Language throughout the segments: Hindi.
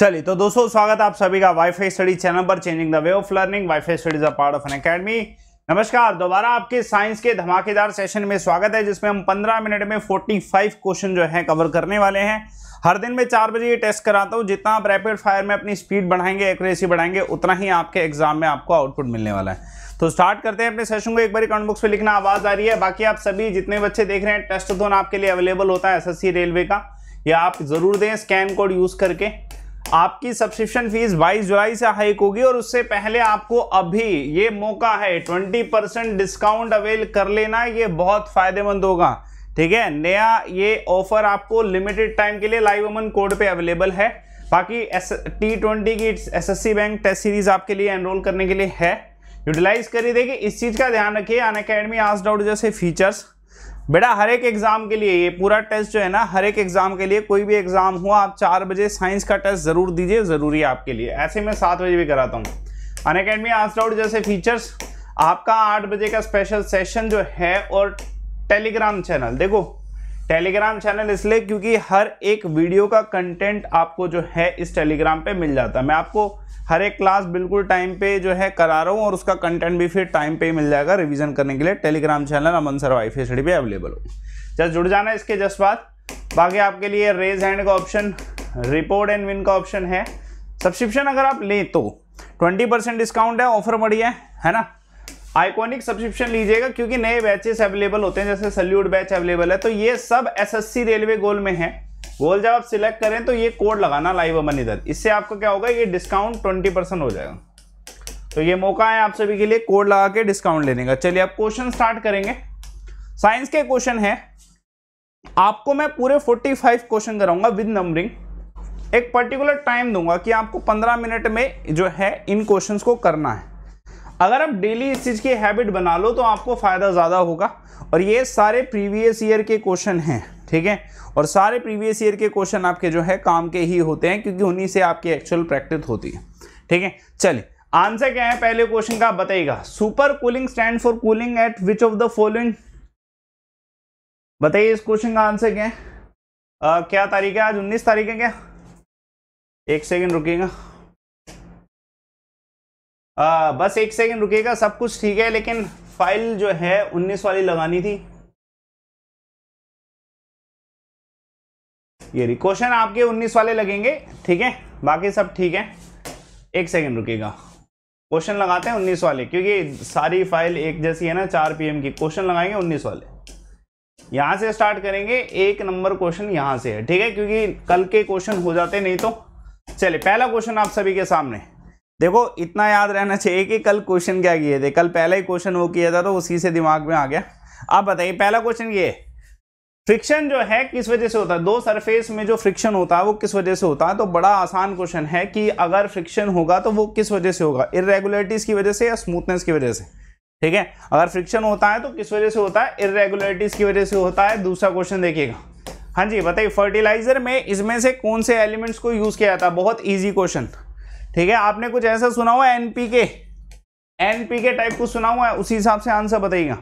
चलिए तो दोस्तों स्वागत आप सभी का फाई स्टडी चैनल पर changing the way of learning Phi studies a part of an academy नमस्कार दोबारा आपके साइंस के धमाकेदार सेशन में स्वागत है जिसमें हम 15 मिनट में 45 क्वेश्चन जो है कवर करने वाले हैं हर दिन में चार बजे ये टेस्ट कराता हूँ जितना आप रैपिड फायर में अपनी स्पीड बढ़ाएंगे एक्यूरेसी बढ़ाएंगे उतना ही आपके एग्जाम में आपको आउटपुट मिलने वाला है तो स्टार्ट करते हैं अपने सेशन को एक बार कमेंट बॉक्स में लिखना आवाज़ आ रही है बाकी आप सभी जितने बच्चे देख रहे हैं टेस्ट जोन आपके लिए अवेलेबल होता है एस रेलवे का या आप जरूर दें स्कैन कोड यूज़ करके आपकी सब्सक्रिप्शन फीस 22 जुलाई से हाइक होगी और उससे पहले आपको अभी ये मौका है 20 परसेंट डिस्काउंट अवेल कर लेना ये बहुत फायदेमंद होगा ठीक है नया ये ऑफर आपको लिमिटेड टाइम के लिए लाइव अमन कोड पे अवेलेबल है बाकी एस टी ट्वेंटी की एसएससी बैंक टेस्ट सीरीज आपके लिए एनरोल करने के लिए है यूटिलाइज करिए देखिए इस चीज़ का ध्यान रखिए अन अकेडमी आज डाउट जैसे फीचर्स बेटा हर एक एग्ज़ाम के लिए ये पूरा टेस्ट जो है ना हर एक एग्ज़ाम के लिए कोई भी एग्ज़ाम हुआ आप चार बजे साइंस का टेस्ट ज़रूर दीजिए ज़रूरी है आपके लिए ऐसे मैं सात बजे भी कराता हूँ अन अकेडमी आउट जैसे फीचर्स आपका आठ बजे का स्पेशल सेशन जो है और टेलीग्राम चैनल देखो टेलीग्राम चैनल इसलिए क्योंकि हर एक वीडियो का कंटेंट आपको जो है इस टेलीग्राम पे मिल जाता है मैं आपको हर एक क्लास बिल्कुल टाइम पे जो है करा रहा हूँ और उसका कंटेंट भी फिर टाइम पे ही मिल जाएगा रिवीजन करने के लिए Telegram channel Aman sir Y H पे अवेलेबल हो जस्ट जुड़ जाना इसके जस्ट बाद बाकी आपके लिए रेज हैंड का ऑप्शन रिपोर्ट एंड विन का ऑप्शन है सब्सक्रिप्शन अगर आप लें तो ट्वेंटी परसेंट डिस्काउंट है ऑफर बढ़िया है है ना आइकॉनिक सब्सक्रिप्शन लीजिएगा क्योंकि नए बैचेस अवेलेबल होते हैं जैसे सल्यूट बैच अवेलेबल है तो ये सब एसएससी रेलवे गोल में है गोल जब आप सिलेक्ट करें तो ये कोड लगाना लाइव अमन इधर इससे आपको क्या होगा ये डिस्काउंट ट्वेंटी परसेंट हो जाएगा तो ये मौका है आप सभी के लिए कोड लगा के डिस्काउंट लेने का चलिए आप क्वेश्चन स्टार्ट करेंगे साइंस के क्वेश्चन है आपको मैं पूरे 45 क्वेश्चन कराऊंगा विद नंबरिंग एक पर्टिकुलर टाइम दूंगा कि आपको 15 मिनट में जो है इन क्वेश्चंस को करना है अगर आप डेली इस चीज़ की हैबिट बना लो तो आपको फ़ायदा ज़्यादा होगा और ये सारे प्रीवियस ईयर के क्वेश्चन हैं ठीक है और सारे प्रीवियस ईयर के क्वेश्चन आपके जो है काम के ही होते हैं क्योंकि उन्हीं से आपकी एक्चुअल प्रैक्टिस होती है ठीक है चलिए आंसर क्या है पहले क्वेश्चन का बताइएगा super cooling stand for cooling at which of the following बताइए इस क्वेश्चन का आंसर क्या है क्या तारीख है आज उन्नीस तारीख है क्या एक सेकेंड रुकेगा आ, बस एक सेकेंड रुकेगा सब कुछ ठीक है लेकिन फाइल जो है उन्नीस वाली लगानी थी ये क्वेश्चन आपके उन्नीस वाले लगेंगे ठीक है बाकी सब ठीक है एक सेकेंड रुकेगा क्वेश्चन लगाते हैं उन्नीस वाले क्योंकि सारी फाइल एक जैसी है ना चार पीएम की क्वेश्चन लगाएंगे उन्नीस वाले यहां से स्टार्ट करेंगे एक नंबर क्वेश्चन यहां से है ठीक है क्योंकि कल के क्वेश्चन हो जाते नहीं तो चलिए पहला क्वेश्चन आप सभी के सामने देखो इतना याद रहना चाहिए कि कल क्वेश्चन क्या किए थे कल पहला ही क्वेश्चन वो किया था तो उसी से दिमाग में आ गया आप बताइए पहला क्वेश्चन ये फ्रिक्शन जो है किस वजह से होता है दो सरफेस में जो फ्रिक्शन होता है वो किस वजह से होता है तो बड़ा आसान क्वेश्चन है कि अगर फ्रिक्शन होगा तो वो किस वजह से होगा इरेगुलरिटीज की वजह से या स्मूथनेस की वजह से ठीक है अगर फ्रिक्शन होता है तो किस वजह से होता है इरेगुलरिटीज की वजह से होता है दूसरा क्वेश्चन देखिएगा हाँ जी बताइए फर्टिलाइजर में इसमें से कौन से एलिमेंट्स को यूज किया जाता है बहुत ईजी क्वेश्चन ठीक है आपने कुछ ऐसा सुना हुआ N P K N P K type कुछ सुना हुआ है उसी हिसाब से आंसर बताइएगा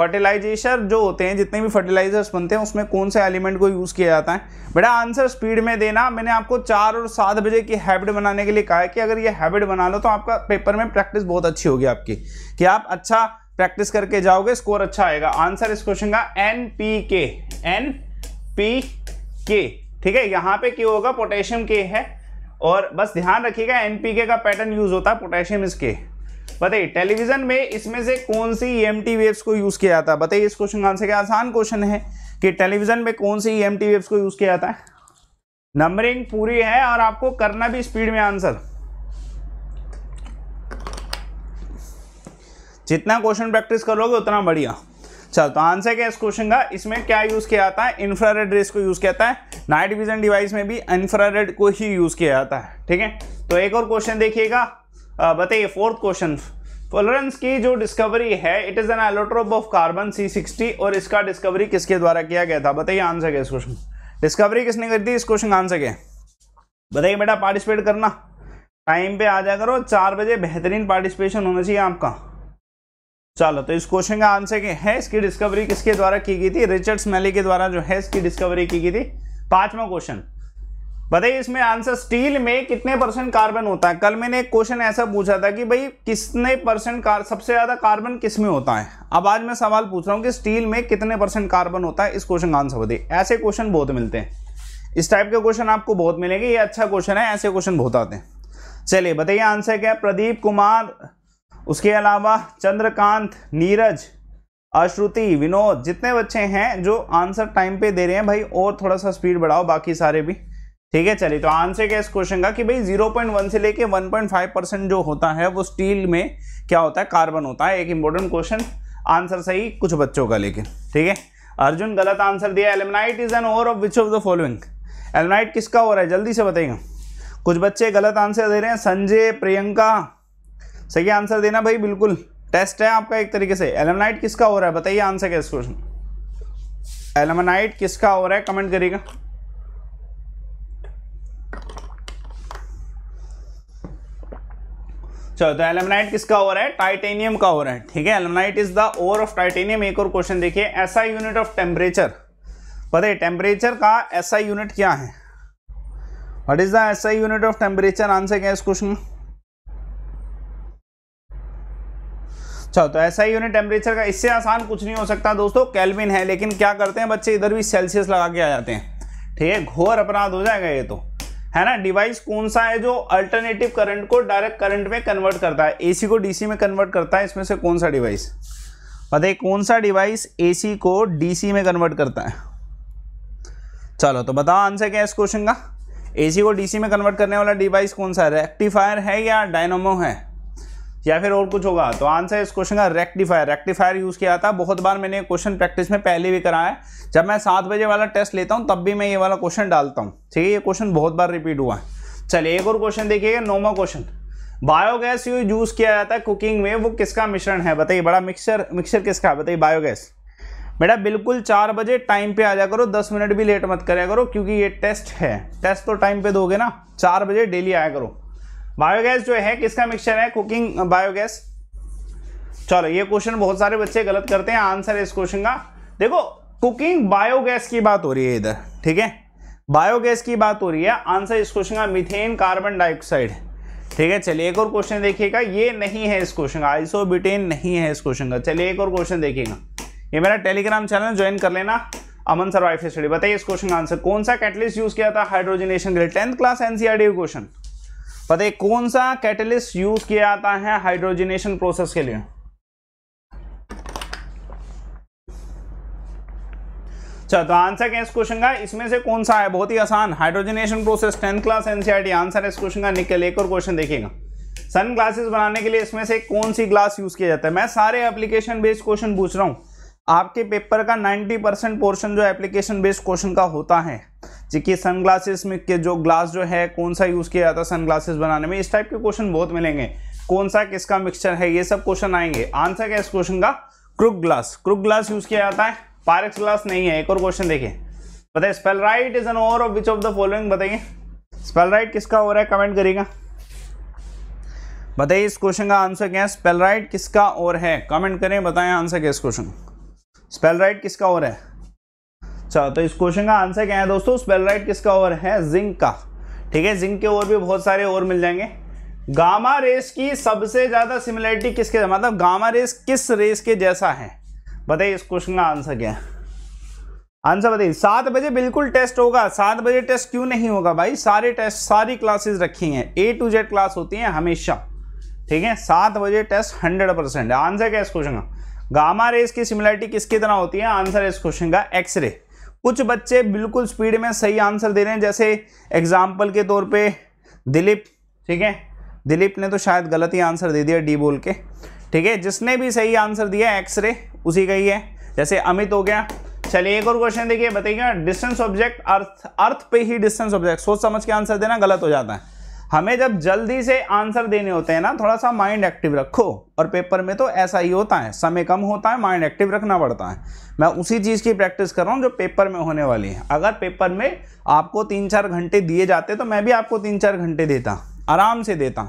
फर्टिलाइजेशन जो होते हैं जितने भी फर्टिलाइजर्स बनते हैं उसमें कौन से एलिमेंट को यूज़ किया जाता है बेटा आंसर स्पीड में देना मैंने आपको चार और सात बजे की हैबिट बनाने के लिए कहा है कि अगर ये हैबिट बना लो तो आपका पेपर में प्रैक्टिस बहुत अच्छी होगी आपकी कि आप अच्छा प्रैक्टिस करके जाओगे स्कोर अच्छा आएगा आंसर इस क्वेश्चन का N P K N P K ठीक है यहाँ पे क्यों होगा पोटेशियम के है और बस ध्यान रखिएगा एनपीके का पैटर्न यूज होता है पोटेशियम इसके बताइए टेलीविजन में इसमें से कौन सी ईएमटी e वेव्स को यूज किया जाता है बताइए इस क्वेश्चन का आंसर क्या आसान क्वेश्चन है कि टेलीविजन में कौन सी ईएमटी e वेव्स को यूज किया जाता है नंबरिंग पूरी है और आपको करना भी स्पीड में आंसर जितना क्वेश्चन प्रैक्टिस करोगे उतना बढ़िया चल तो आंसर क्या इस क्वेश्चन का इसमें क्या यूज किया जाता है इंफ्रारेड रेस को यूज किया जाता है नाइट विजन डिवाइस में भी इंफ्रारेड को ही यूज किया जाता है ठीक है तो एक और क्वेश्चन देखिएगा बताइए फोर्थ क्वेश्चन फ्लोरेंस की जो डिस्कवरी है it is an allotrope of carbon C sixty और इसका डिस्कवरी किसके द्वारा किया गया था बताइए आंसर क्या इस क्वेश्चन डिस्कवरी किसने कर दी इस क्वेश्चन का आंसर क्या बताइए बेटा पार्टिसिपेट करना टाइम पे आ जा करो चार बजे बेहतरीन पार्टिसिपेशन होना चाहिए आपका चलो तो इस क्वेश्चन का आंसर क्या है इसकी डिस्कवरी किसके द्वारा की गई थी रिचर्ड स्मेली के द्वारा जो है इसकी डिस्कवरी की गई थी पांचवा क्वेश्चन बताइए इसमें आंसर स्टील में कितने परसेंट कार्बन होता है कल मैंने एक क्वेश्चन ऐसा पूछा था कि भाई कितने परसेंट कार सबसे ज्यादा कार्बन किस में होता है अब आज मैं सवाल पूछ रहा हूँ कि स्टील में कितने परसेंट कार्बन होता है इस क्वेश्चन का आंसर बताइए ऐसे क्वेश्चन बहुत मिलते हैं इस टाइप के क्वेश्चन आपको बहुत मिलेंगे ये अच्छा क्वेश्चन है ऐसे क्वेश्चन बहुत आते हैं चलिए बताइए आंसर क्या है प्रदीप कुमार उसके अलावा चंद्रकांत नीरज अश्रुति विनोद जितने बच्चे हैं जो आंसर टाइम पे दे रहे हैं भाई और थोड़ा सा स्पीड बढ़ाओ बाकी सारे भी ठीक है चलिए तो आंसर क्या इस क्वेश्चन का कि भाई 0.1 से लेके 1.5 परसेंट जो होता है वो स्टील में क्या होता है कार्बन होता है एक इंपॉर्टेंट क्वेश्चन आंसर सही कुछ बच्चों का लेकिन ठीक है अर्जुन गलत आंसर दिया ilmenite is an ore of which of the following ilmenite किसका हो रहा है जल्दी से बताइए कुछ बच्चे गलत आंसर दे रहे हैं संजय प्रियंका सही आंसर देना भाई बिल्कुल टेस्ट है आपका एक तरीके से एलमनाइट किसका हो रहा है बताइए आंसर क्या इस क्वेश्चन एलमनाइट किसका हो रहा है कमेंट करिएगा चलो तो एलमनाइट किसका हो रहा है टाइटेनियम का हो रहा है ठीक है ilmenite is the ore of titanium एक और क्वेश्चन देखिए ऐसा यूनिट ऑफ टेम्परेचर पता है टेम्परेचर का ऐसा यूनिट क्या है what is the SI unit of temperature answer क्या है इस क्वेश्चन में चलो अच्छा, तो ऐसा ही यूनिट टेम्परेचर का इससे आसान कुछ नहीं हो सकता दोस्तों कैलविन है लेकिन क्या करते हैं बच्चे इधर भी सेल्सियस लगा के आ जाते हैं ठीक है घोर अपराध हो जाएगा ये तो है ना डिवाइस कौन सा है जो अल्टरनेटिव करंट को डायरेक्ट करंट में कन्वर्ट करता है एसी को डीसी में कन्वर्ट करता है इसमें से कौन सा डिवाइस बताइए कौन सा डिवाइस एसी को डीसी में कन्वर्ट करता है चलो तो बताओ आंसर क्या है इस क्वेश्चन का एसी को डीसी में कन्वर्ट करने वाला डिवाइस कौन सा है रेक्टिफायर है या डायनोमो है या फिर और कुछ होगा तो आंसर इस क्वेश्चन का रेक्टिफायर रेक्टिफायर यूज़ किया था बहुत बार मैंने क्वेश्चन प्रैक्टिस में पहले भी कराया है जब मैं सात बजे वाला टेस्ट लेता हूँ तब भी मैं ये वाला क्वेश्चन डालता हूँ ठीक है ये क्वेश्चन बहुत बार रिपीट हुआ है चलिए एक और क्वेश्चन देखिएगा नोमा क्वेश्चन बायोगैस यूज किया जाता है कुकिंग में वो किसका मिश्रण है बताइए बड़ा मिक्सर मिक्सर किसका है बताइए बायोगैस बेटा बिल्कुल चार बजे टाइम पे आ जा करो दस मिनट भी लेट मत करा करो क्योंकि ये टेस्ट है टेस्ट तो टाइम पे दोगे ना चार बजे डेली आया करो बायोगैस जो है किसका मिक्सचर है कुकिंग बायोगैस uh, चलो ये क्वेश्चन बहुत सारे बच्चे गलत करते हैं आंसर है इस क्वेश्चन का देखो कुकिंग बायोगैस की बात हो रही है इधर ठीक है बायोगैस की बात हो रही है आंसर इस क्वेश्चन का मिथेन कार्बन डाइऑक्साइड ठीक है चलिए एक और क्वेश्चन देखिएगा ये नहीं है इस क्वेश्चन का आइसोबिटेन नहीं है इस क्वेश्चन का चलिए एक और क्वेश्चन देखिएगा ये मेरा टेलीग्राम चैनल ज्वाइन कर लेना अमन सर वाइफ स्टडी बताइए इस क्वेश्चन का आंसर कौन सा कैटलिस्ट यूज किया था हाइड्रोजनेशन के लिए टेंथ क्लास एनसीआरडी क्वेश्चन पता है कौन सा कैटलिस्ट यूज किया जाता है हाइड्रोजनेशन प्रोसेस के लिए अच्छा तो आंसर क्या इस क्वेश्चन का इसमें से कौन सा है बहुत ही आसान hydrogenation process tenth class NCR answer है इस क्वेश्चन का निकल एक और क्वेश्चन देखिएगा सन ग्लासेस बनाने के लिए इसमें से कौन सी ग्लास यूज किया जाता है मैं सारे एप्लीकेशन बेस्ड क्वेश्चन पूछ रहा हूँ आपके पेपर का 90 परसेंट पोर्शन जो एप्लीकेशन बेस्ड क्वेश्चन का होता है देखिए सन ग्लासेस में के जो ग्लास जो है कौन सा यूज़ किया जाता है सन ग्लासेस बनाने में इस टाइप के क्वेश्चन बहुत मिलेंगे कौन सा किसका मिक्सचर है ये सब क्वेश्चन आएंगे आंसर क्या है इस क्वेश्चन का crown glass crown glass use किया जाता है पारक्स ग्लास नहीं है एक और क्वेश्चन देखिए बताइए spelter is an over of which of the following बताइए स्पेल राइट किसका हो रहा है कमेंट करिएगा बताइए इस क्वेश्चन का आंसर क्या है स्पेल राइट किसका और है कमेंट करें बताएं आंसर क्या इस क्वेश्चन स्पेल राइट किसका और है चलो अच्छा, तो इस क्वेश्चन का आंसर क्या है दोस्तों स्पेल राइट किसका और है जिंक का ठीक है जिंक के और भी बहुत सारे और मिल जाएंगे गामा रेस की सबसे ज़्यादा सिमिलरिटी किसके मतलब गामा रेस किस रेस के जैसा है बताइए इस क्वेश्चन का आंसर क्या है आंसर बताइए सात बजे बिल्कुल टेस्ट होगा सात बजे टेस्ट क्यों नहीं होगा भाई सारे टेस्ट सारी क्लासेस रखी हैं ए टू जेड क्लास होती हैं हमेशा ठीक है सात बजे टेस्ट हंड्रेड परसेंट आंसर क्या है इस क्वेश्चन का गामा रेस की सिमिलरिटी किसकी तरह होती है आंसर है इस क्वेश्चन का एक्सरे कुछ बच्चे बिल्कुल स्पीड में सही आंसर दे रहे हैं जैसे एग्जाम्पल के तौर पे दिलीप ठीक है दिलीप ने तो शायद गलत ही आंसर दे दिया डी बोल के ठीक है जिसने भी सही आंसर दिया एक्सरे उसी का ही है जैसे अमित हो गया चलिए एक और क्वेश्चन देखिए बताइएगा डिस्टेंस ऑब्जेक्ट अर्थ अर्थ पे ही डिस्टेंस ऑब्जेक्ट सोच समझ के आंसर देना गलत हो जाता है हमें जब जल्दी से आंसर देने होते हैं ना थोड़ा सा माइंड एक्टिव रखो और पेपर में तो ऐसा ही होता है समय कम होता है माइंड एक्टिव रखना पड़ता है मैं उसी चीज़ की प्रैक्टिस कर रहा हूँ जो पेपर में होने वाली है अगर पेपर में आपको तीन चार घंटे दिए जाते तो मैं भी आपको तीन चार घंटे देता आराम से देता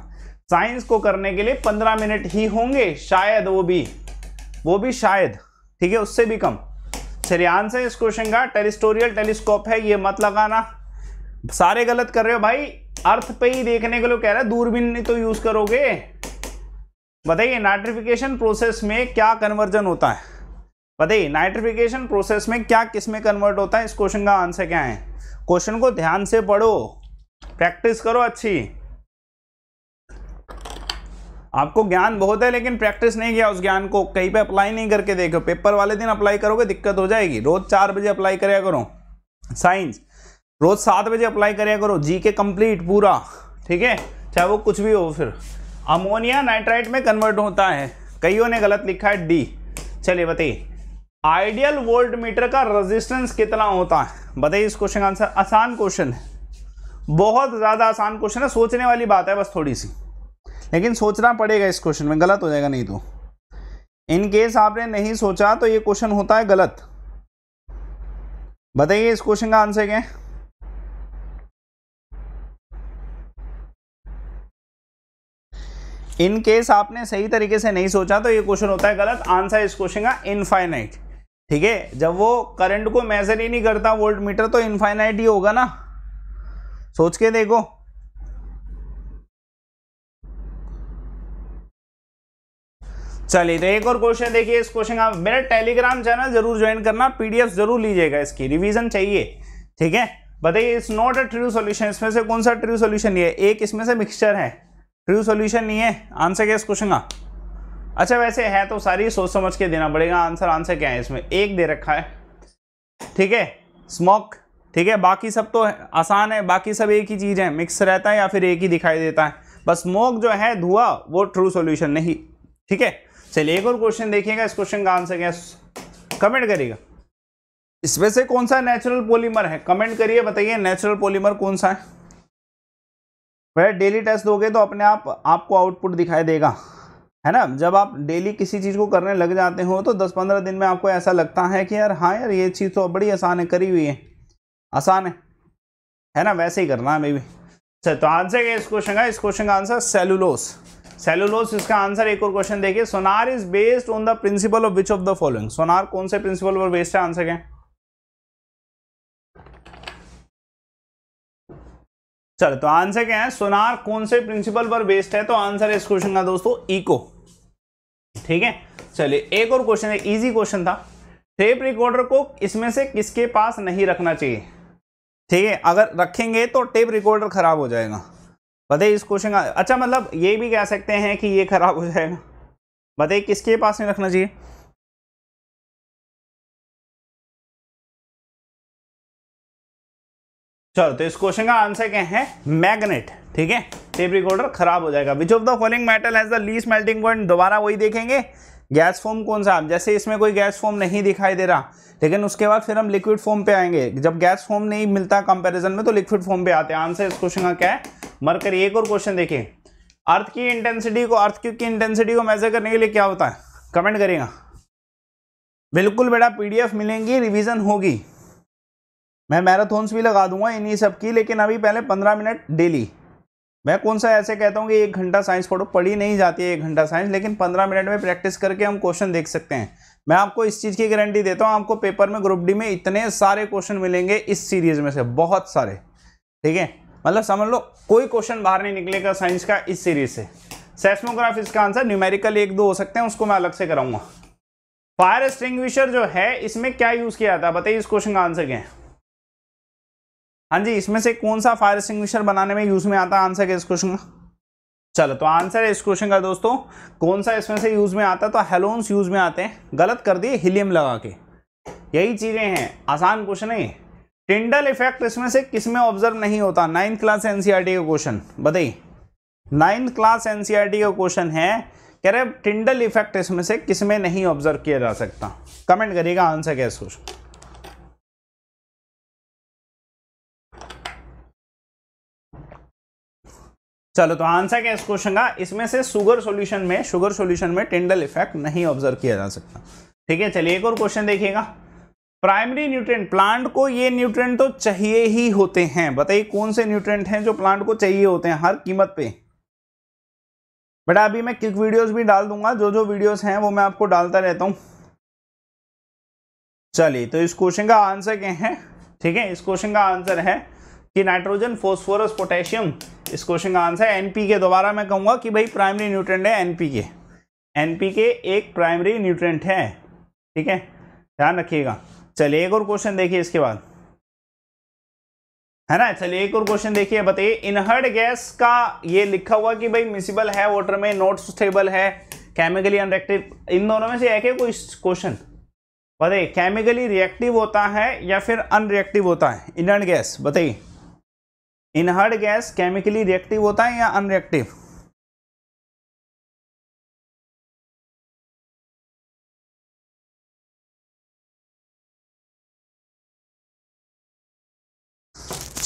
साइंस को करने के लिए पंद्रह मिनट ही होंगे शायद वो भी वो भी शायद ठीक है उससे भी कम सर आंसर इस क्वेश्चन का टेरिस्टोरियल टेलीस्कोप है ये मत लगाना सारे गलत कर रहे हो भाई अर्थ पे ही देखने के लिए कह रहा है दूरबीन तो यूज करोगे बताइए नाइट्रिफिकेशन प्रोसेस में क्या कन्वर्जन होता है बताइए नाइट्रिफिकेशन प्रोसेस में क्या किस में कन्वर्ट होता है इस क्वेश्चन का आंसर क्या है क्वेश्चन को ध्यान से पढ़ो प्रैक्टिस करो अच्छी आपको ज्ञान बहुत है लेकिन प्रैक्टिस नहीं किया उस ज्ञान को कहीं पे अप्लाई नहीं करके देखो पेपर वाले दिन अप्लाई करोगे दिक्कत हो जाएगी रोज चार बजे अप्लाई कराया करो साइंस रोज सात बजे अप्लाई करें करो जी के कंप्लीट पूरा ठीक है चाहे वो कुछ भी हो फिर अमोनिया नाइट्राइट में कन्वर्ट होता है कईयों ने गलत लिखा है डी चलिए बताइए आइडियल वोल्ट मीटर का रेजिस्टेंस कितना होता है बताइए इस क्वेश्चन का आंसर आसान क्वेश्चन है बहुत ज़्यादा आसान क्वेश्चन है सोचने वाली बात है बस थोड़ी सी लेकिन सोचना पड़ेगा इस क्वेश्चन में गलत हो जाएगा नहीं तो इन केस आपने नहीं सोचा तो ये क्वेश्चन होता है गलत बताइए इस क्वेश्चन का आंसर क्या है इन केस आपने सही तरीके से नहीं सोचा तो ये क्वेश्चन होता है गलत आंसर इस क्वेश्चन का इनफाइनाइट ठीक है जब वो करंट को मेजर ही नहीं करता वोल्ट मीटर तो इनफाइनाइट ही होगा ना सोच के देखो चलिए तो एक और क्वेश्चन देखिए इस क्वेश्चन का मेरा टेलीग्राम चैनल जरूर ज्वाइन करना पीडीएफ जरूर लीजिएगा इसकी रिवीजन चाहिए ठीक है बताइए it's not a true solution इसमें से कौन सा ट्रू सॉल्यूशन ये एक इसमें से मिक्सचर है ट्रू सोल्यूशन नहीं है आंसर क्या इस क्वेश्चन का अच्छा वैसे है तो सारी सोच समझ के देना पड़ेगा आंसर आंसर क्या है इसमें एक दे रखा है ठीक है स्मोक ठीक है बाकी सब तो आसान है बाकी सब एक ही चीज़ है मिक्स रहता है या फिर एक ही दिखाई देता है बस स्मोक जो है धुआं वो ट्रू सोल्यूशन नहीं ठीक है चलिए एक और क्वेश्चन देखिएगा इस क्वेश्चन का आंसर क्या कमेंट करिएगा इसमें से कौन सा नेचुरल पॉलीमर है कमेंट करिए बताइए नेचुरल पॉलीमर कौन सा है वह डेली टेस्ट दोगे तो अपने आप आपको आउटपुट दिखाई देगा है ना जब आप डेली किसी चीज़ को करने लग जाते हो तो 10-15 दिन में आपको ऐसा लगता है कि यार हाँ यार ये चीज़ तो बड़ी आसान है करी हुई है आसान है है ना वैसे ही करना है मे भी अच्छा तो आंसर क्या इस क्वेश्चन का इस क्वेश्चन का आंसर सेलुलोस सेलुलोस इसका आंसर एक और क्वेश्चन देखिए sonar is based on the principle of which of the following sonar कौन से प्रिंसिपल पर बेस्ड है आंसर क्या चलो तो आंसर क्या है सोनार कौन से प्रिंसिपल पर बेस्ड है तो आंसर है इस क्वेश्चन का दोस्तों इको ठीक है चलिए एक और क्वेश्चन है इजी क्वेश्चन था टेप रिकॉर्डर को इसमें से किसके पास नहीं रखना चाहिए ठीक है अगर रखेंगे तो टेप रिकॉर्डर खराब हो जाएगा बताइए इस क्वेश्चन का अच्छा मतलब ये भी कह सकते हैं कि ये खराब हो जाएगा बताइए किसके पास नहीं रखना चाहिए चलो तो इस क्वेश्चन का आंसर क्या है मैग्नेट ठीक है टेप रिकॉर्डर खराब हो जाएगा which of the following metal has the least melting point दोबारा वही देखेंगे गैस फॉर्म कौन सा जैसे इसमें कोई गैस फॉर्म नहीं दिखाई दे रहा लेकिन उसके बाद फिर हम लिक्विड फॉर्म पे आएंगे जब गैस फॉर्म नहीं मिलता कंपैरिजन में तो लिक्विड फॉर्म पे आते हैं आंसर इस क्वेश्चन का क्या है मरकर एक और क्वेश्चन देखें अर्थ की इंटेंसिटी को अर्थ की इंटेंसिटी को मेजर करने के लिए क्या होता है कमेंट करेगा बिल्कुल बेटा पीडीएफ मिलेंगी रिविजन होगी मैं मैराथन्स भी लगा दूंगा इन्हीं सब की लेकिन अभी पहले पंद्रह मिनट डेली मैं कौन सा ऐसे कहता हूँ कि एक घंटा साइंस पढ़ो पढ़ी नहीं जाती है एक घंटा साइंस लेकिन पंद्रह मिनट में प्रैक्टिस करके हम क्वेश्चन देख सकते हैं मैं आपको इस चीज़ की गारंटी देता हूँ आपको पेपर में ग्रुप डी में इतने सारे क्वेश्चन मिलेंगे इस सीरीज़ में से बहुत सारे ठीक है मतलब समझ लो कोई क्वेश्चन बाहर नहीं निकलेगा साइंस का इस सीरीज से सेस्मोग्राफ इसका आंसर न्यूमेरिकल एक दो हो सकते हैं उसको मैं अलग से कराऊंगा फायर एक्सटिंग्विशर जो है इसमें क्या यूज़ किया जाता है बताइए इस क्वेश्चन का आंसर क्या है हाँ जी इसमें से कौन सा फायर एक्सटिंग्विशर बनाने में यूज़ में आता है आंसर है इस क्वेश्चन का चलो तो आंसर है इस क्वेश्चन का दोस्तों कौन सा इसमें से यूज़ में आता है तो हेलोन्स यूज़ में आते हैं गलत कर दिए हीलियम लगा के यही चीज़ें हैं आसान क्वेश्चन है टिंडल इफेक्ट इसमें से किस में ऑब्जर्व नहीं होता नाइन्थ क्लास एनसीईआरटी का क्वेश्चन बताइए नाइन्थ क्लास एनसीईआरटी का क्वेश्चन है कह रहे टिंडल इफेक्ट इसमें से किस में नहीं ऑब्जर्व किया जा सकता कमेंट करिएगा आंसर क्या इस क्वेश्चन चलो तो आंसर क्या इस क्वेश्चन का इसमें से शुगर सॉल्यूशन में शुगर सॉल्यूशन में टेंडल इफेक्ट नहीं ऑब्जर्व किया जा सकता ठीक है चलिए एक और क्वेश्चन देखिएगा प्राइमरी न्यूट्रिएंट प्लांट को ये न्यूट्रिएंट तो चाहिए ही होते हैं बताइए कौन से न्यूट्रिएंट हैं जो प्लांट को चाहिए होते हैं हर कीमत पे बेटा अभी मैं क्विक वीडियोस भी डाल दूंगा जो जो वीडियोस हैं वो मैं आपको डालता रहता हूं चलिए तो इस क्वेश्चन का आंसर क्या है ठीक है इस क्वेश्चन का आंसर है कि नाइट्रोजन फोस्फोरस पोटेशियम इस क्वेश्चन का आंसर है एनपी के दोबारा मैं कहूँगा कि भाई प्राइमरी न्यूट्रेंट है एनपी के एनपी के एक प्राइमरी न्यूट्रेंट है ठीक है ध्यान रखिएगा चलिए एक और क्वेश्चन देखिए इसके बाद है ना चलिए एक और क्वेश्चन देखिए बताइए इनहर्ड गैस का ये लिखा हुआ कि भाई मिसिबल है वाटर में नॉट स्टेबल है केमिकली अनरेक्टिव इन दोनों में से एक है कोई क्वेश्चन बताइए केमिकली रिएक्टिव होता है या फिर अनरिएक्टिव होता है इनहर्ड गैस बताइए इनहर्ड गैस केमिकली रिएक्टिव होता है या अनरिएक्टिव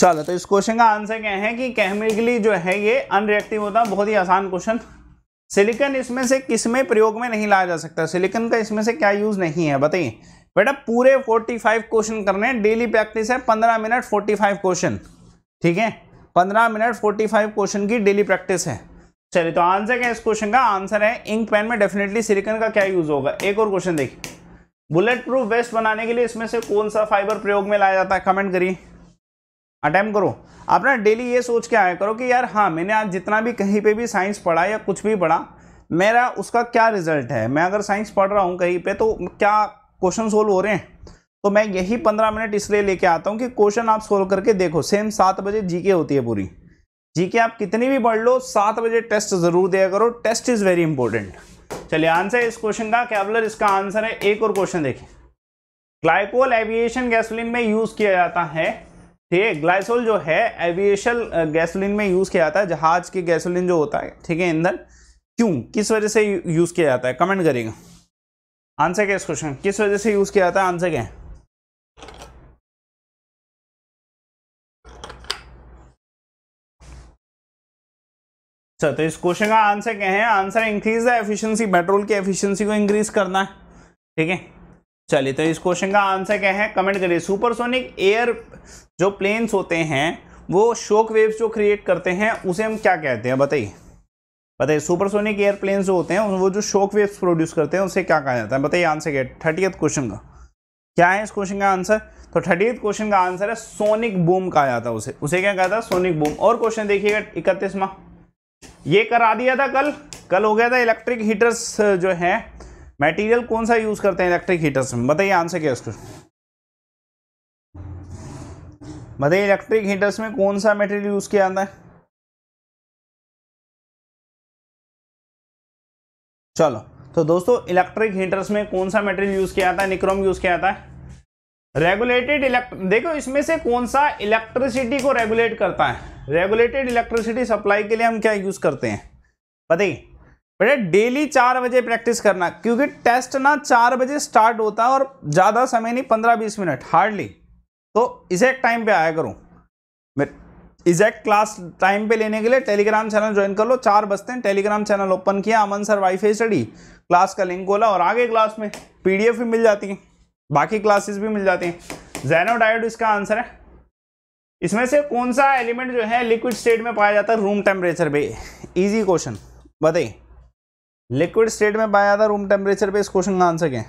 चलो तो इस क्वेश्चन का आंसर क्या है कि केमिकली जो है ये अनरिएक्टिव होता है बहुत ही आसान क्वेश्चन सिलिकन इसमें से किसमें प्रयोग में नहीं लाया जा सकता सिलिकन का इसमें से क्या यूज नहीं है बताइए बेटा पूरे 45 क्वेश्चन करने हैं डेली प्रैक्टिस है 15 मिनट 45 क्वेश्चन ठीक है पंद्रह मिनट फोर्टी फाइव क्वेश्चन की डेली प्रैक्टिस है चलिए तो आंसर क्या है इस क्वेश्चन का आंसर है इंक पेन में डेफिनेटली सिलिकन का क्या यूज होगा एक और क्वेश्चन देखिए बुलेट प्रूफ वेस्ट बनाने के लिए इसमें से कौन सा फाइबर प्रयोग में लाया जाता है कमेंट करिए अटैम्प करो आप ना डेली ये सोच के आया करो कि यार हाँ मैंने आज जितना भी कहीं पे भी साइंस पढ़ा या कुछ भी पढ़ा मेरा उसका क्या रिजल्ट है मैं अगर साइंस पढ़ रहा हूँ कहीं पे तो क्या क्वेश्चन सोल्व हो रहे हैं तो मैं यही पंद्रह मिनट इसलिए लेके आता हूँ कि क्वेश्चन आप सोल्व करके देखो सेम सात बजे जीके होती है पूरी जीके आप कितनी भी पढ़ लो सात बजे टेस्ट ज़रूर दिया करो टेस्ट इज़ वेरी इंपॉर्टेंट चलिए आंसर इस क्वेश्चन का कैबलर इसका आंसर है एक और क्वेश्चन देखिए ग्लाइकोल एविएशन गैसोलिन में यूज़ किया जाता है ठीक है ग्लाइसोल जो है एविएशन गैसोलिन में यूज़ किया जाता है जहाज की गैसोलिन जो होता है ठीक है ईंधन क्यों किस वजह से यूज़ किया जाता है कमेंट करेगा आंसर क्या इस क्वेश्चन किस वजह से यूज़ किया जाता है आंसर क्या है अच्छा तो इस क्वेश्चन का आंसर क्या है answer increase the efficiency petrol की एफिशिएंसी को इंक्रीज करना है ठीक है चलिए तो इस क्वेश्चन का आंसर क्या है कमेंट करिए सुपरसोनिक एयर जो प्लेन्स होते हैं वो शोक वेव्स जो क्रिएट करते हैं उसे हम क्या कहते हैं बताइए बताइए सुपरसोनिक एयर प्लेन्स जो होते हैं वो जो शोक वेव्स प्रोड्यूस करते हैं उसे क्या कहा जाता है बताइए आंसर क्या है क्वेश्चन का क्या है इस क्वेश्चन का आंसर तो थर्टीथ क्वेश्चन का आंसर है सोनिक बूम कहा जाता है उसे उसे क्या कहा था सोनिक बूम और क्वेश्चन देखिएगा इकतीसवा ये करा दिया था कल कल हो गया था इलेक्ट्रिक हीटर्स जो है मटेरियल कौन सा यूज करते हैं इलेक्ट्रिक हीटर्स में बताइए आंसर क्या उसको बताइए इलेक्ट्रिक हीटर्स में कौन सा मटेरियल यूज किया जाता है चलो तो दोस्तों इलेक्ट्रिक हीटर्स में कौन सा मटेरियल यूज किया जाता है निक्रोम यूज किया जाता है रेगुलेटेड इलेक्ट्र देखो इसमें से कौन सा इलेक्ट्रिसिटी को रेगुलेट करता है रेगुलेटेड इलेक्ट्रिसिटी सप्लाई के लिए हम क्या यूज़ करते हैं पता ही बेटा डेली चार बजे प्रैक्टिस करना क्योंकि टेस्ट ना चार बजे स्टार्ट होता है और ज़्यादा समय नहीं पंद्रह बीस मिनट हार्डली तो एग्जैक्ट टाइम पे आया करूँ एग्जैक्ट क्लास टाइम पे लेने के लिए टेलीग्राम चैनल ज्वाइन कर लो चार बजते हैं टेलीग्राम चैनल ओपन किया Aman sir wifi study class का लिंक बोला और आगे क्लास में एफ भी मिल जाती है बाकी क्लासेस भी मिल जाती हैं जैनो डायोड इसका आंसर है इसमें से कौन सा एलिमेंट जो है लिक्विड स्टेट में पाया जाता है रूम टेम्परेचर पे इजी क्वेश्चन बताइए लिक्विड स्टेट में पाया जाता है रूम टेम्परेचर पे इस क्वेश्चन का आंसर क्या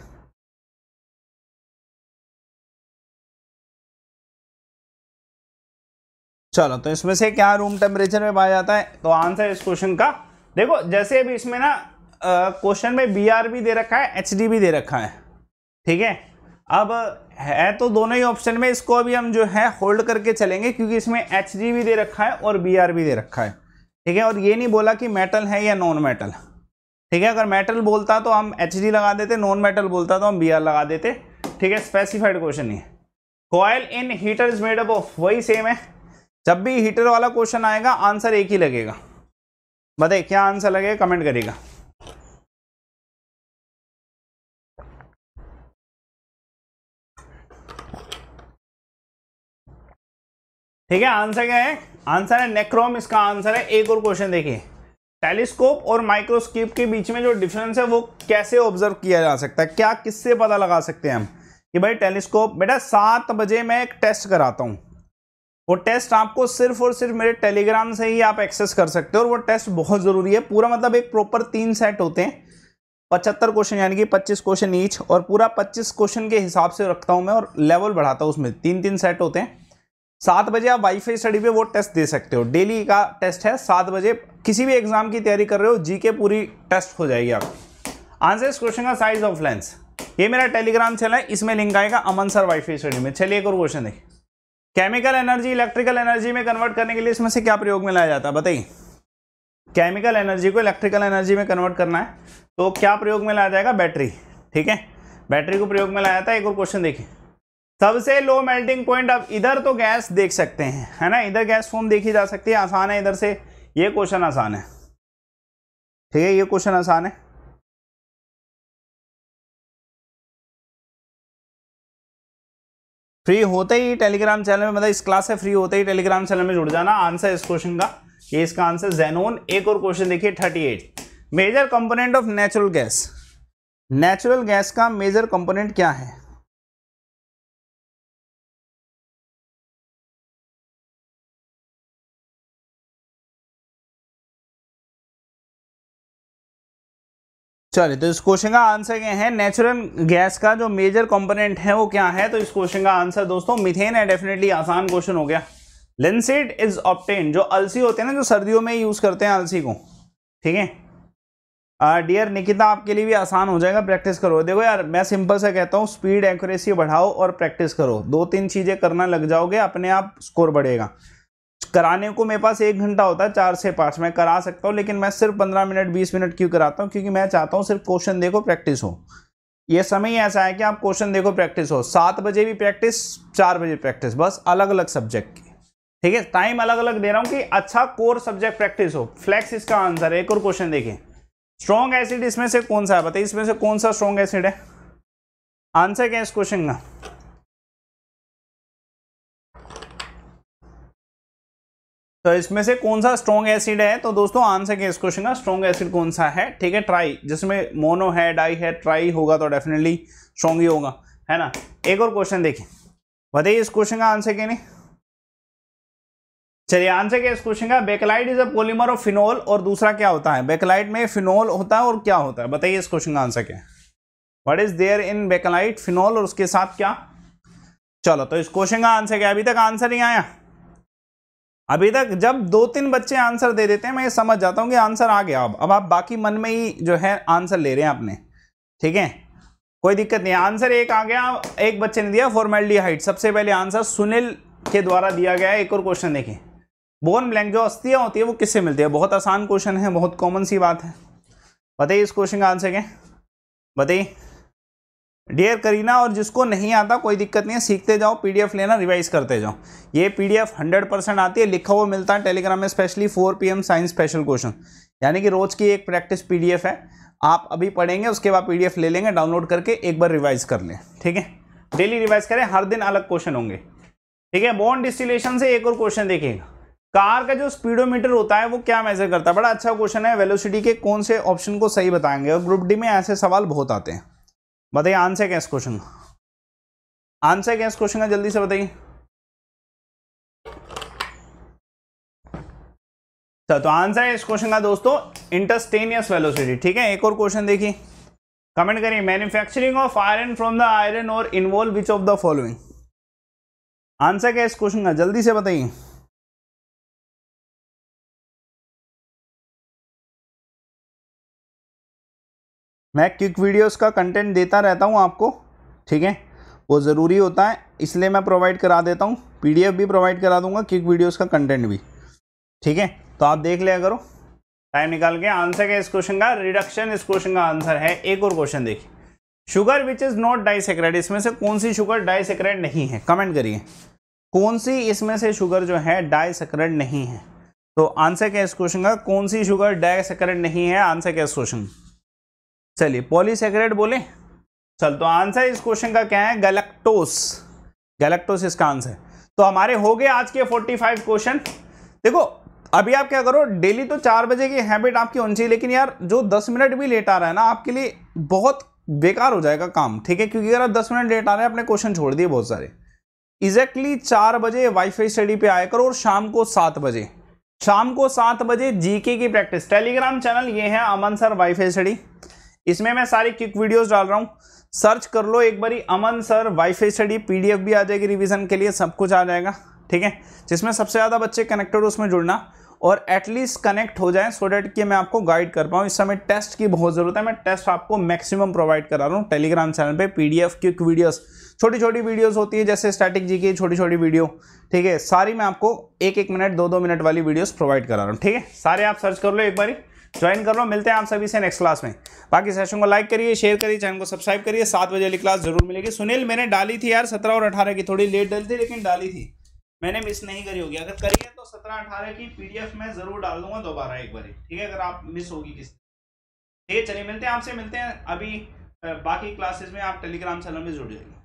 चलो तो इसमें से क्या रूम टेम्परेचर में पाया जाता है तो आंसर इस क्वेश्चन का देखो जैसे अभी इसमें ना क्वेश्चन में बी भी दे रखा है एच भी दे रखा है ठीक है अब है तो दोनों ही ऑप्शन में इसको अभी हम जो है होल्ड करके चलेंगे क्योंकि इसमें एच भी दे रखा है और बी भी दे रखा है ठीक है और ये नहीं बोला कि मेटल है या नॉन मेटल ठीक है अगर मेटल बोलता तो हम एच लगा देते नॉन मेटल बोलता तो हम बी लगा देते ठीक है स्पेसिफाइड क्वेश्चन ही coil in heater is made up of वही सेम है जब भी हीटर वाला क्वेश्चन आएगा आंसर एक ही लगेगा बताइए क्या आंसर लगेगा कमेंट करेगा ठीक है आंसर क्या है आंसर है नेक्रोम इसका आंसर है एक और क्वेश्चन देखिए टेलीस्कोप और माइक्रोस्कोप के बीच में जो डिफरेंस है वो कैसे ऑब्जर्व किया जा सकता है क्या किससे पता लगा सकते हैं हम कि भाई टेलीस्कोप बेटा सात बजे मैं एक टेस्ट कराता हूँ वो टेस्ट आपको सिर्फ और सिर्फ मेरे टेलीग्राम से ही आप एक्सेस कर सकते हो और वो टेस्ट बहुत ज़रूरी है पूरा मतलब एक प्रॉपर तीन सेट होते हैं पचहत्तर क्वेश्चन यानी कि पच्चीस क्वेश्चन ईच और पूरा पच्चीस क्वेश्चन के हिसाब से रखता हूँ मैं और लेवल बढ़ाता हूँ उसमें तीन तीन सेट होते हैं सात बजे आप वाईफाई स्टडी पे वो टेस्ट दे सकते हो डेली का टेस्ट है सात बजे किसी भी एग्जाम की तैयारी कर रहे हो जीके पूरी टेस्ट हो जाएगी आपकी आंसर इस क्वेश्चन का साइज ऑफ लेंस ये मेरा टेलीग्राम चैनल है इसमें लिंक आएगा अमन सर वाईफाई स्टडी में चलिए एक और क्वेश्चन देखिए केमिकल एनर्जी इलेक्ट्रिकल एनर्जी में कन्वर्ट करने के लिए इसमें से क्या प्रयोग में लाया जाता है बताइए केमिकल एनर्जी को इलेक्ट्रिकल एनर्जी में कन्वर्ट करना है तो क्या प्रयोग में लाया जाएगा बैटरी ठीक है बैटरी को प्रयोग में लाया जाता है एक और क्वेश्चन देखिए सबसे लो मेल्टिंग पॉइंट अब इधर तो गैस देख सकते हैं है ना इधर गैस फॉर्म देखी जा सकती है आसान है इधर से ये क्वेश्चन आसान है ठीक है ये क्वेश्चन आसान है फ्री होते ही टेलीग्राम चैनल में मतलब इस क्लास से फ्री होते ही टेलीग्राम चैनल में जुड़ जाना आंसर इस क्वेश्चन का ये इसका आंसर जेनोन एक और क्वेश्चन देखिए thirty eight major component of natural gas natural gas का मेजर कंपोनेंट क्या है चलिए तो इस क्वेश्चन का आंसर क्या है नेचुरल गैस का जो मेजर कंपोनेंट है वो क्या है तो इस क्वेश्चन का आंसर दोस्तों मिथेन है डेफिनेटली आसान क्वेश्चन हो गया लिंसिड इज ऑप्टेन जो अलसी होते हैं ना जो सर्दियों में यूज करते हैं अलसी को ठीक है डियर निकिता आपके लिए भी आसान हो जाएगा प्रैक्टिस करो देखो यार मैं सिंपल से कहता हूँ स्पीड एक्यूरेसी बढ़ाओ और प्रैक्टिस करो दो तीन चीज़ें करना लग जाओगे अपने आप स्कोर बढ़ेगा कराने को मेरे पास एक घंटा होता है चार से पाँच मैं करा सकता हूँ लेकिन मैं सिर्फ पंद्रह मिनट बीस मिनट क्यों कराता हूँ क्योंकि मैं चाहता हूँ सिर्फ क्वेश्चन देखो प्रैक्टिस हो ये समय ऐसा है कि आप क्वेश्चन देखो प्रैक्टिस हो सात बजे भी प्रैक्टिस चार बजे प्रैक्टिस बस अलग अलग सब्जेक्ट की ठीक है टाइम अलग अलग दे रहा हूँ कि अच्छा कोर सब्जेक्ट प्रैक्टिस हो फ्लैक्स इसका आंसर है एक और क्वेश्चन देखें स्ट्रॉन्ग एसिड इसमें से कौन सा है बताइए इसमें से कौन सा स्ट्रॉन्ग एसिड है आंसर क्या है इस क्वेश्चन का तो इसमें से कौन सा स्ट्रॉन्ग एसिड है तो दोस्तों आंसर क्या इस क्वेश्चन का स्ट्रॉन्ग एसिड कौन सा है ठीक है ट्राई जिसमें मोनो है डाई है ट्राई होगा तो डेफिनेटली स्ट्रॉन्ग ही होगा है ना एक और क्वेश्चन देखिए बताइए इस क्वेश्चन का आंसर क्या नहीं चलिए आंसर क्या इस क्वेश्चन का Bakelite is a polymer of phenol और दूसरा क्या होता है बेकलाइट में फिनोल होता है और क्या होता है बताइए इस क्वेश्चन का आंसर क्या है what is there in Bakelite phenol और उसके साथ क्या चलो तो इस क्वेश्चन का आंसर क्या अभी तक आंसर नहीं आया अभी तक जब दो तीन बच्चे आंसर दे देते हैं मैं ये समझ जाता हूँ कि आंसर आ गया अब अब आप बाकी मन में ही जो है आंसर ले रहे हैं आपने ठीक है कोई दिक्कत नहीं आंसर एक आ गया एक बच्चे ने दिया फॉर्मेलिटी हाइट सबसे पहले आंसर सुनील के द्वारा दिया गया एक और क्वेश्चन देखें बोन ब्लैंक जो अस्थियाँ होती है वो किससे मिलती है बहुत आसान क्वेश्चन है बहुत कॉमन सी बात है बताइए इस क्वेश्चन का आंसर क्या बताइए डियर करीना और जिसको नहीं आता कोई दिक्कत नहीं है सीखते जाओ पीडीएफ लेना रिवाइज करते जाओ ये पीडीएफ 100 परसेंट आती है लिखा हुआ मिलता है टेलीग्राम में specially 4 PM science special question यानी कि रोज़ की एक प्रैक्टिस पीडीएफ है आप अभी पढ़ेंगे उसके बाद पीडीएफ ले लेंगे डाउनलोड करके एक बार रिवाइज कर लें ठीक है डेली रिवाइज करें हर दिन अलग क्वेश्चन होंगे ठीक है बॉन्ड डिस्टिलेशन से एक और क्वेश्चन देखिएगा कार का जो स्पीडोमीटर होता है वो क्या मेजर करता है बड़ा अच्छा क्वेश्चन है वेलोसिटी के कौन से ऑप्शन को सही बताएंगे और ग्रुप डी में ऐसे सवाल बहुत आते हैं बताइए आंसर क्या इस क्वेश्चन का आंसर क्या इस क्वेश्चन का जल्दी से बताइए अच्छा, तो आंसर है इस क्वेश्चन का दोस्तों इंटरस्टेनियस वेलोसिटी ठीक है एक और क्वेश्चन देखिए कमेंट करिए manufacturing of iron from the iron ore involve which of the following answer क्या इस क्वेश्चन का जल्दी से बताइए मैं क्विक वीडियोस का कंटेंट देता रहता हूँ आपको ठीक है वो ज़रूरी होता है इसलिए मैं प्रोवाइड करा देता हूँ पीडीएफ भी प्रोवाइड करा दूंगा क्विक वीडियोस का कंटेंट भी ठीक है तो आप देख लिया करो टाइम निकाल के आंसर क्या इस क्वेश्चन का रिडक्शन इस क्वेश्चन का आंसर है एक और क्वेश्चन देखिए sugar which is not secret इसमें से कौन सी शुगर डाइसेक्रेट नहीं है कमेंट करिए कौन सी इसमें से शुगर जो है डाइसेक्रेट नहीं है तो आंसर क्या इस क्वेश्चन का कौन सी शुगर डाइसेक्रेट नहीं है आंसर क्या इस क्वेश्चन चलिए पॉलीसेक्रेट बोले चल तो आंसर इस क्वेश्चन का क्या है गैलेक्टोस गैलेक्टोस इसका आंसर तो हमारे हो गए आज के 45 क्वेश्चन देखो अभी आप क्या करो डेली तो चार बजे की हैबिट आपकी होनी चाहिए लेकिन यार जो दस मिनट भी लेट आ रहा है ना आपके लिए बहुत बेकार हो जाएगा काम ठीक है क्योंकि अगर आप दस मिनट लेट आ रहे हैं अपने क्वेश्चन छोड़ दिए बहुत सारे एग्जैक्टली चार बजे वाईफाई स्टडी पे आया करो और शाम को सात बजे शाम को सात बजे जीके की प्रैक्टिस टेलीग्राम चैनल ये है अमन सर वाईफाई स्टडी इसमें मैं सारी क्विक वीडियोस डाल रहा हूँ सर्च कर लो एक बारी Aman sir wifi study PDF भी आ जाएगी रिवीजन के लिए सब कुछ आ जाएगा ठीक है जिसमें सबसे ज़्यादा बच्चे कनेक्टेड उसमें जुड़ना और एटलीस्ट कनेक्ट हो जाए सो डैट कि मैं आपको गाइड कर पाऊँ इस समय टेस्ट की बहुत ज़रूरत है मैं टेस्ट आपको मैक्सिमम प्रोवाइड करा रहा हूँ टेलीग्राम चैनल पर पी क्विक वीडियोज छोटी छोटी वीडियोस होती है जैसे स्टैटिक जी की छोटी छोटी वीडियो ठीक है सारी मैं आपको एक एक मिनट दो दो मिनट वाली वीडियोस प्रोवाइड करा रहा हूँ ठीक है सारे आप सर्च कर लो एक बारी ज्वाइन कर लो मिलते हैं आप सभी से नेक्स्ट क्लास में बाकी सेशन को लाइक करिए शेयर करिए चैनल को सब्सक्राइब करिए सात बजे वाली क्लास जरूर मिलेगी सुनील मैंने डाली थी यार सत्रह और अठारह की थोड़ी लेट डाली थी लेकिन डाली थी मैंने मिस नहीं करी होगी अगर करिए तो सत्रह अठारह की पीडीएफ मैं जरूर डाल दूंगा दोबारा एक बार ठीक है अगर आप मिस होगी किसी ठीक है चलिए मिलते हैं आपसे मिलते हैं अभी बाकी क्लासेस में आप टेलीग्राम चैनल में जुड़ जाइए